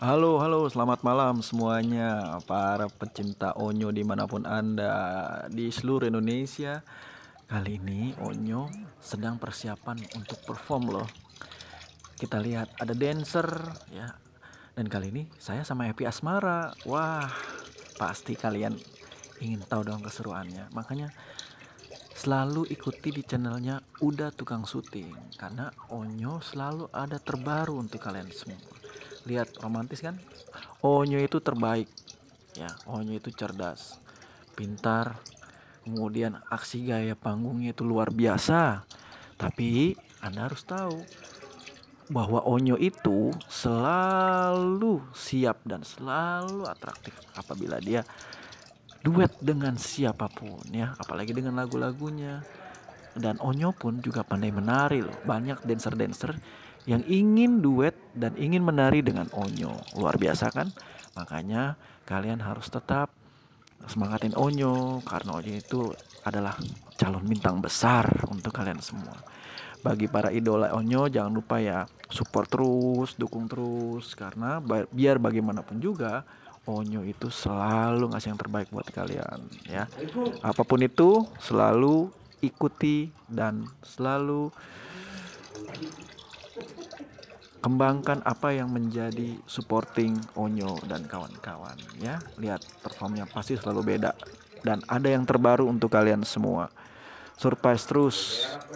Halo, halo, selamat malam semuanya para pecinta Onyo dimanapun Anda di seluruh Indonesia. Kali ini Onyo sedang persiapan untuk perform loh. Kita lihat ada dancer ya. Dan kali ini saya sama Happy Asmara. Wah, pasti kalian ingin tahu dong keseruannya. Makanya selalu ikuti di channelnya Uda Tukang Suting karena Onyo selalu ada terbaru untuk kalian semua lihat romantis kan Onyo itu terbaik ya Onyo itu cerdas pintar kemudian aksi gaya panggungnya itu luar biasa tapi anda harus tahu bahwa Onyo itu selalu siap dan selalu atraktif apabila dia duet dengan siapapun ya apalagi dengan lagu-lagunya dan Onyo pun juga pandai menari loh banyak dancer-dancer yang ingin duet dan ingin menari dengan Onyo. Luar biasa kan? Makanya kalian harus tetap semangatin Onyo karena Onyo itu adalah calon bintang besar untuk kalian semua. Bagi para idola Onyo jangan lupa ya support terus, dukung terus karena biar bagaimanapun juga Onyo itu selalu ngasih yang terbaik buat kalian ya. Apapun itu selalu ikuti dan selalu kembangkan apa yang menjadi supporting Onyo dan kawan-kawan ya lihat performnya pasti selalu beda dan ada yang terbaru untuk kalian semua surprise terus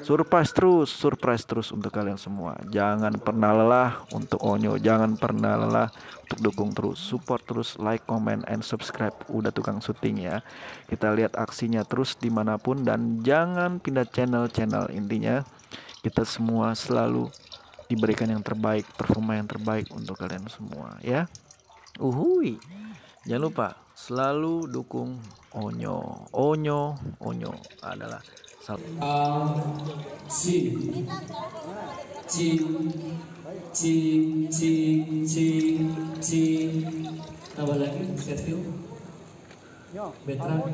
surprise terus surprise terus untuk kalian semua jangan pernah lelah untuk Onyo jangan pernah lelah untuk dukung terus support terus like comment and subscribe udah tukang syuting ya kita lihat aksinya terus dimanapun dan jangan pindah channel-channel intinya kita semua selalu diberikan yang terbaik, performa yang terbaik untuk kalian semua ya. Uhui. Jangan lupa selalu dukung Onyo. Onyo, Onyo adalah Um, si. Si. Si, si, si, si. Tambah lagi, Setio. Betra.